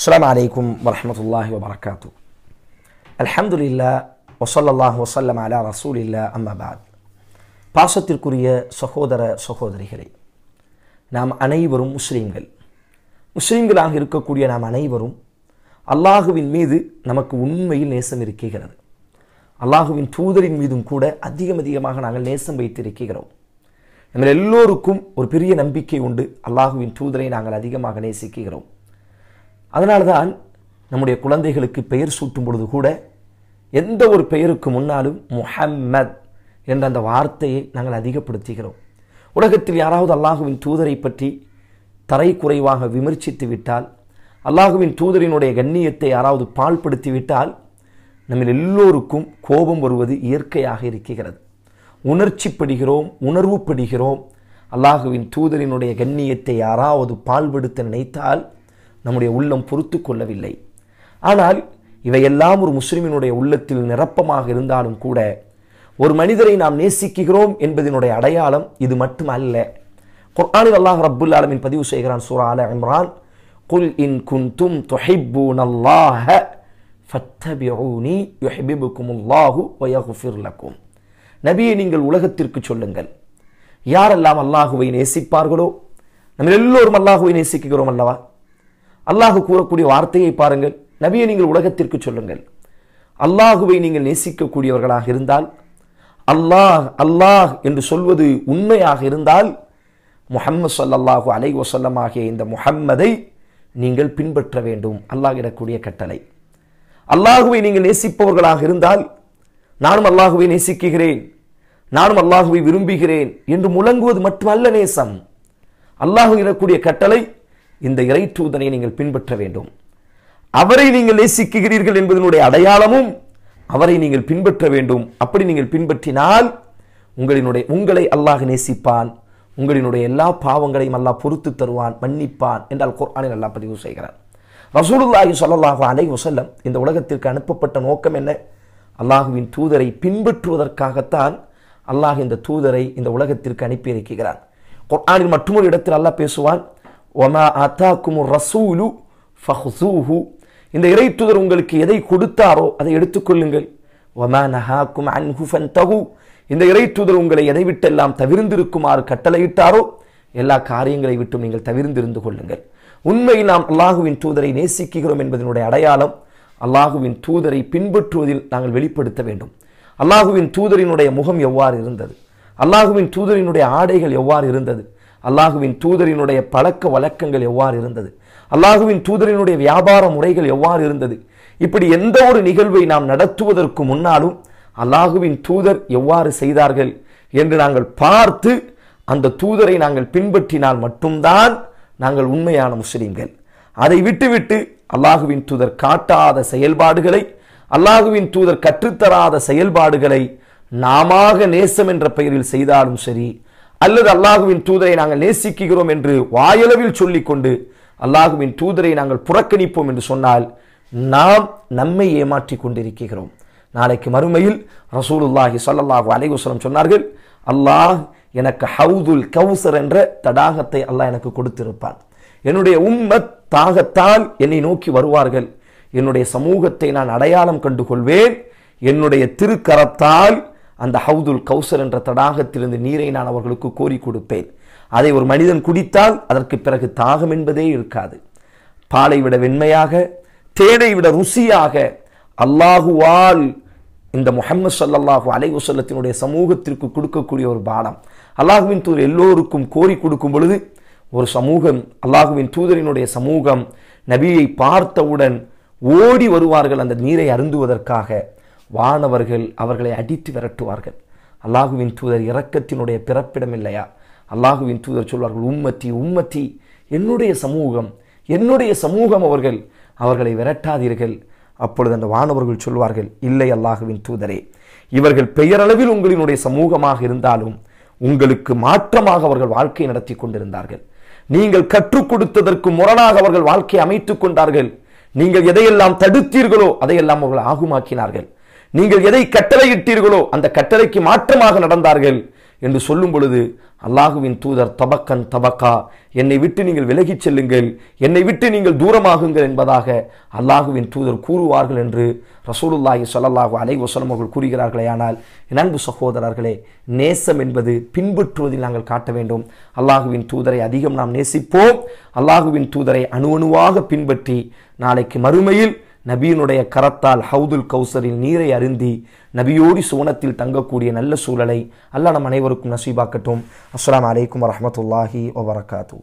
السلام عليكم ورحمة الله وبركاته الحمد لله وصلى الله وسلم على رسول الله أما بعد பாசத்திற்குரிய சகோதர சகோதரிகளே நாம் அனைவரும் முஸ்லீம்கள் முஸ்லீம்களாக இருக்கக்கூடிய நாம் அனைவரும் அல்லாஹுவின் மீது நமக்கு உண்மையில் நேசம் இருக்கிறது அல்லாஹுவின் தூதரின் மீதும் கூட அதிகம் அதிகமாக நாங்கள் நேசம் வைத்திருக்கிறோம் நம்ம எல்லோருக்கும் ஒரு பெரிய நம்பிக்கை உண்டு அல்லாஹுவின் தூதரை நாங்கள் அதிகமாக நேசிக்கிறோம் அதனால்தான் தான் நம்முடைய குழந்தைகளுக்கு பெயர் சூட்டும் பொழுது கூட எந்த ஒரு பெயருக்கு முன்னாலும் முஹம்மத் என்ற அந்த வார்த்தையை நாங்கள் அதிகப்படுத்துகிறோம் உலகத்தில் யாராவது அல்லாஹுவின் தூதரை பற்றி தரை குறைவாக விமர்சித்து விட்டால் அல்லாஹுவின் தூதரினுடைய கண்ணியத்தை யாராவது பால்படுத்திவிட்டால் விட்டால் நம்ம எல்லோருக்கும் கோபம் வருவது இயற்கையாக இருக்கிறது உணர்ச்சிப்படுகிறோம் உணர்வுப்படுகிறோம் அல்லாஹுவின் தூதரினுடைய கண்ணியத்தை யாராவது பால்படுத்த நினைத்தால் நம்முடைய உள்ளம் பொறுத்து கொள்ளவில்லை ஆனால் இவையெல்லாம் ஒரு முஸ்லிமினுடைய உள்ளத்தில் நிரப்பமாக இருந்தாலும் கூட ஒரு மனிதரை நாம் நேசிக்கிறோம் என்பதனுடைய அடையாளம் இது மட்டுமல்ல குர்ஆனில் அல்லாஹ் ரப்புல் ஆலமின் பதிவு செய்கிறான் சூரா அல இம்ரான் குல் இன் குந்தும் துஹிப்பூன் அல்லாஹ ஃபத்தபியூனி யுஹிபிபுக்கும் அல்லாஹு வயகுஃபிர் லக்கும் நபியை நீங்கள் உலகத்திற்கு சொல்லுங்கள் யாரெல்லாம் அல்லாஹுவை நேசிப்பார்களோ நம்ம எல்லோரும் அல்லாஹுவை நேசிக்கிறோம் அல்லவா அல்லாஹு கூறக்கூடிய வார்த்தையை பாருங்கள் நபியை நீங்கள் உலகத்திற்கு சொல்லுங்கள் அல்லாஹுவை நீங்கள் நேசிக்கக்கூடியவர்களாக இருந்தால் அல்லாஹ் அல்லாஹ் என்று சொல்வது உண்மையாக இருந்தால் முஹம்மது சொல்லல்லாஹு அலை வசல்லம் ஆகிய இந்த முஹம்மதை நீங்கள் பின்பற்ற வேண்டும் அல்லாஹ் கட்டளை அல்லாஹுவை நீங்கள் நேசிப்பவர்களாக இருந்தால் நானும் அல்லாஹுவை நேசிக்குகிறேன் நானும் அல்லாஹுவை விரும்புகிறேன் என்று முழங்குவது மட்டுமல்ல நேசம் அல்லாஹு இடக்கூடிய கட்டளை இந்த இறை தூதனை நீங்கள் பின்பற்ற வேண்டும் அவரை நீங்கள் நேசிக்கிறீர்கள் என்பதனுடைய அடையாளமும் அவரை நீங்கள் பின்பற்ற வேண்டும் அப்படி நீங்கள் பின்பற்றினால் உங்களினுடைய உங்களை அல்லாஹ் நேசிப்பான் உங்களினுடைய எல்லா பாவங்களையும் அல்லாஹ் பொறுத்து தருவான் மன்னிப்பான் என்றால் குர்ஆனில் அல்லாஹ் பதிவு செய்கிறார் ரசூலுல்லாஹி ஸல்லல்லாஹு அலைஹி வஸல்லம் இந்த உலகத்திற்கு அனுப்பப்பட்ட நோக்கம் என்ன அல்லாஹுவின் தூதரை பின்பற்றுவதற்காகத்தான் அல்லாஹ் இந்த தூதரை இந்த உலகத்திற்கு அனுப்பி இருக்கிறான் குர்ஆனில் மற்றொரு இடத்தில் அல்லாஹ் பேசுவான் ஒமா அத்தாக்கும் ரசூலு ஃபஹூஹு இந்த இறைத்துதர் உங்களுக்கு எதை கொடுத்தாரோ அதை எடுத்துக்கொள்ளுங்கள் ஒமா நஹாக்கும் அன்ஹுஃபன் தகு இந்த இறைத்துதர் உங்களை எதை விட்டெல்லாம் தவிர்ந்திருக்குமாறு கட்டளையிட்டாரோ எல்லா காரியங்களை விட்டும் நீங்கள் தவிர்ந்திருந்து கொள்ளுங்கள் உண்மையில் நாம் அல்லாஹுவின் தூதரை நேசிக்கிறோம் என்பதனுடைய அடையாளம் அல்லாஹுவின் தூதரை பின்பற்றுவதில் நாங்கள் வெளிப்படுத்த வேண்டும் அல்லாஹுவின் தூதரினுடைய முகம் எவ்வாறு இருந்தது அல்லாஹுவின் தூதரினுடைய ஆடைகள் எவ்வாறு இருந்தது அல்லாஹுவின் தூதரினுடைய பழக்க வழக்கங்கள் எவ்வாறு இருந்தது அல்லாஹுவின் தூதரினுடைய வியாபார முறைகள் எவ்வாறு இருந்தது இப்படி எந்த ஒரு நிகழ்வை நாம் நடத்துவதற்கு முன்னாலும் அல்லாஹுவின் தூதர் எவ்வாறு செய்தார்கள் என்று நாங்கள் பார்த்து அந்த தூதரை நாங்கள் பின்பற்றினால் மட்டும்தான் நாங்கள் உண்மையான முஸ்லீம்கள் அதை விட்டுவிட்டு அல்லாஹுவின் தூதர் காட்டாத செயல்பாடுகளை அல்லாஹுவின் தூதர் கற்றுத்தராத செயல்பாடுகளை நாம நேசம் என்ற பெயரில் செய்தாலும் சரி அல்லது அல்லாஹுவின் தூதரை நாங்கள் நேசிக்கிறோம் என்று வாயளவில் சொல்லிக்கொண்டு அல்லாஹுவின் தூதரை நாங்கள் புறக்கணிப்போம் என்று சொன்னால் நாம் நம்மை ஏமாற்றி கொண்டிருக்கிறோம் நாளைக்கு மறுமையில் ரசூலுல்லாஹி சல்லாஹூ அலைகுசலம் சொன்னார்கள் அல்லாஹ் எனக்கு ஹவுதுல் கவுசர் என்ற தடாகத்தை அல்லாஹ் எனக்கு கொடுத்திருப்பான் என்னுடைய உம்மத் தாகத்தால் என்னை நோக்கி வருவார்கள் என்னுடைய சமூகத்தை நான் அடையாளம் கண்டுகொள்வேன் என்னுடைய திருக்கரத்தால் அந்த ஹவுதுல் கௌசர் என்ற தடாகத்திலிருந்து நீரை நான் அவர்களுக்கு கோரி கொடுப்பேன் அதை ஒரு மனிதன் குடித்தால் அதற்கு பிறகு தாகம் என்பதே இருக்காது பாலை விட வெண்மையாக தேடை விட ருசியாக அல்லாஹுவால் இந்த முகம்மது சல்லாஹூ அலைவுசல்லத்தினுடைய சமூகத்திற்கு கொடுக்கக்கூடிய ஒரு பாடம் அல்லாஹுவின் தூதர் எல்லோருக்கும் கோரி கொடுக்கும் பொழுது ஒரு சமூகம் அல்லாஹுவின் தூதரினுடைய சமூகம் நபியை பார்த்தவுடன் ஓடி வருவார்கள் அந்த நீரை அருந்துவதற்காக வானவர்கள் அவர்களை அடித்து விரட்டுவார்கள் அல்லாஹுவின் தூதர் இரக்கத்தினுடைய பிறப்பிடம் இல்லையா அல்லாஹுவின் தூதர் சொல்வார்கள் உம்மத்தி உம்மத்தி என்னுடைய சமூகம் என்னுடைய சமூகம் அவர்கள் அவர்களை விரட்டாதீர்கள் அப்பொழுது அந்த வானவர்கள் சொல்வார்கள் இல்லை அல்லாஹுவின் தூதரே இவர்கள் பெயரளவில் உங்களினுடைய சமூகமாக இருந்தாலும் உங்களுக்கு மாற்றமாக அவர்கள் வாழ்க்கை நடத்தி கொண்டிருந்தார்கள் நீங்கள் கற்றுக் கொடுத்ததற்கு முரணாக அவர்கள் வாழ்க்கையை அமைத்துக் கொண்டார்கள் நீங்கள் எதையெல்லாம் தடுத்தீர்களோ அதையெல்லாம் அவர்கள் ஆகுமாக்கினார்கள் நீங்கள் எதை கட்டளையிட்டீர்களோ அந்த கட்டளைக்கு மாற்றமாக நடந்தார்கள் என்று சொல்லும் பொழுது அல்லாஹுவின் தூதர் தபக்கன் தபக்கா என்னை விட்டு நீங்கள் விலகிச் செல்லுங்கள் என்னை விட்டு நீங்கள் தூரமாகுங்கள் என்பதாக அல்லாஹுவின் தூதர் கூறுவார்கள் என்று ரசூலுல்லாஹி சொல்லல்லாஹு அலை வசலம் அவர்கள் கூறுகிறார்களே ஆனால் இணங்கு சகோதரர்களே நேசம் என்பது பின்பற்றுவதில் நாங்கள் காட்ட வேண்டும் அல்லாஹுவின் தூதரை அதிகம் நாம் நேசிப்போம் அல்லாஹுவின் தூதரை அணு பின்பற்றி நாளைக்கு மறுமையில் நபியினுடைய கரத்தால் ஹவுதுல் கௌசரில் நீரை அருந்தி நபியோடி சோனத்தில் தங்கக்கூடிய நல்ல சூழலை அல்லா நம் அனைவருக்கும் நசீபாக்கட்டும் அஸ்லாம் அலைக்கும் வரமத்துல்லாஹி வபரகாத்தூ